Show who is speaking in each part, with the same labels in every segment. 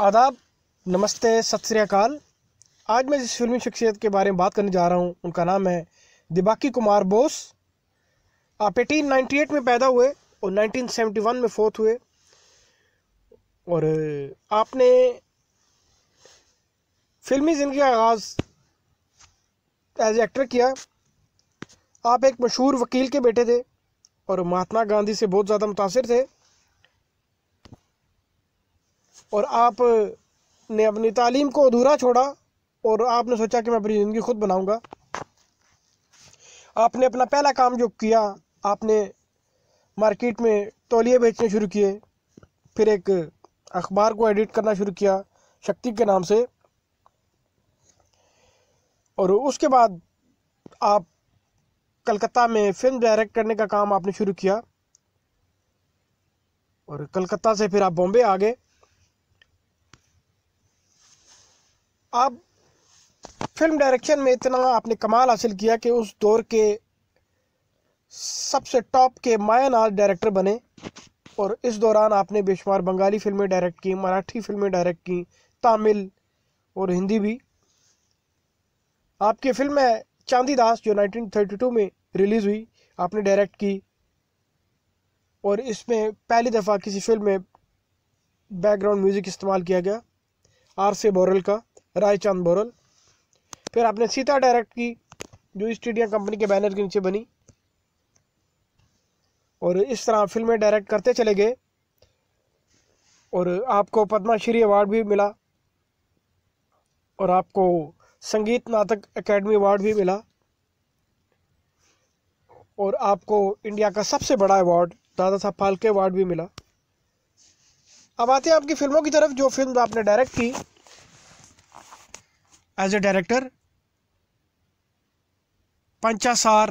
Speaker 1: आदाब नमस्ते सत श्रीकाल आज मैं जिस फिल्मी शख्सियत के बारे में बात करने जा रहा हूँ उनका नाम है दिबाकी कुमार बोस आप एटीन नाइन्टी में पैदा हुए और 1971 में फोर्थ हुए और आपने फिल्मी ज़िंदगी का आगाज़ एज एक्टर किया आप एक मशहूर वकील के बेटे थे और महात्मा गांधी से बहुत ज़्यादा मुतासर थे और आप ने अपनी तालीम को अधूरा छोड़ा और आपने सोचा कि मैं अपनी ज़िंदगी खुद बनाऊंगा आपने अपना पहला काम जो किया आपने मार्केट में तौलिए बेचने शुरू किए फिर एक अखबार को एडिट करना शुरू किया शक्ति के नाम से और उसके बाद आप कलकत्ता में फिल्म डायरेक्ट करने का काम आपने शुरू किया और कलकत्ता से फिर आप बॉम्बे आ गए अब फिल्म डायरेक्शन में इतना आपने कमाल हासिल किया कि उस दौर के सबसे टॉप के माया नाज डायरेक्टर बने और इस दौरान आपने बेशुमार बंगाली फिल्में डायरेक्ट की मराठी फिल्में डायरेक्ट की तमिल और हिंदी भी आपकी फिल्म है चांदी दास जो 1932 में रिलीज़ हुई आपने डायरेक्ट की और इसमें पहली दफ़ा किसी फिल्म में बैकग्राउंड म्यूज़िक इस्तेमाल किया गया आर से बोरल का रायचंद बोरल फिर आपने सीता डायरेक्ट की जो ईस्ट इंडिया कंपनी के बैनर के नीचे बनी और इस तरह फिल्में डायरेक्ट करते चले गए और आपको पद्माश्री अवार्ड भी मिला और आपको संगीत नाटक एकेडमी अवार्ड भी मिला और आपको इंडिया का सबसे बड़ा अवार्ड दादा साहब फालके अवार्ड भी मिला अब आते हैं आपकी फिल्मों की तरफ जो फिल्म आपने डायरेक्ट की as a director Panchasar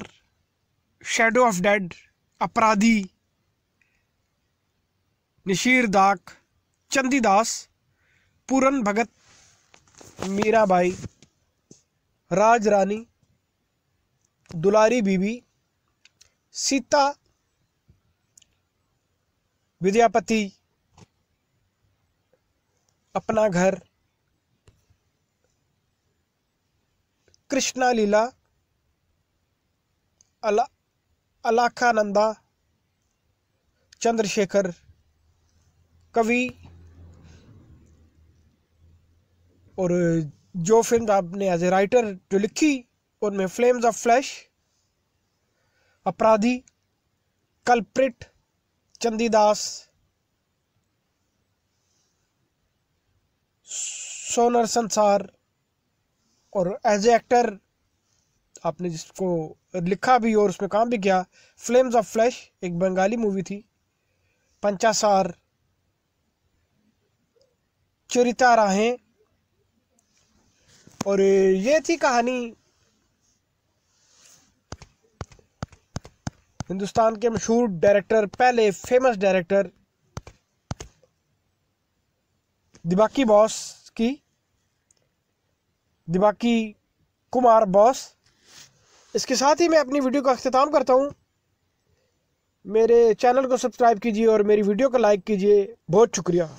Speaker 1: shadow of dead Aparadhi Nishir Dak Chandidas Puran Bhagat Meera Bai Raj Rani Dulari Bibi Sita Vidyapati Apna Ghar Krishna लीला अला अलाखानंदा चंद्रशेखर कवि और जो फिल्म आपने एज ए राइटर जो लिखी उनमें flames of flesh Aparadhi culprit Chandidas Sonar Sansar और एज ए एक्टर आपने जिसको लिखा भी और उसमें काम भी किया फ्लेम्स ऑफ फ्लैश एक बंगाली मूवी थी पंचासार चरिता राहें और ये थी कहानी हिंदुस्तान के मशहूर डायरेक्टर पहले फेमस डायरेक्टर दिबाकी बॉस की दिबाकी कुमार बॉस इसके साथ ही मैं अपनी वीडियो का अख्ताम करता हूँ मेरे चैनल को सब्सक्राइब कीजिए और मेरी वीडियो को लाइक कीजिए बहुत शुक्रिया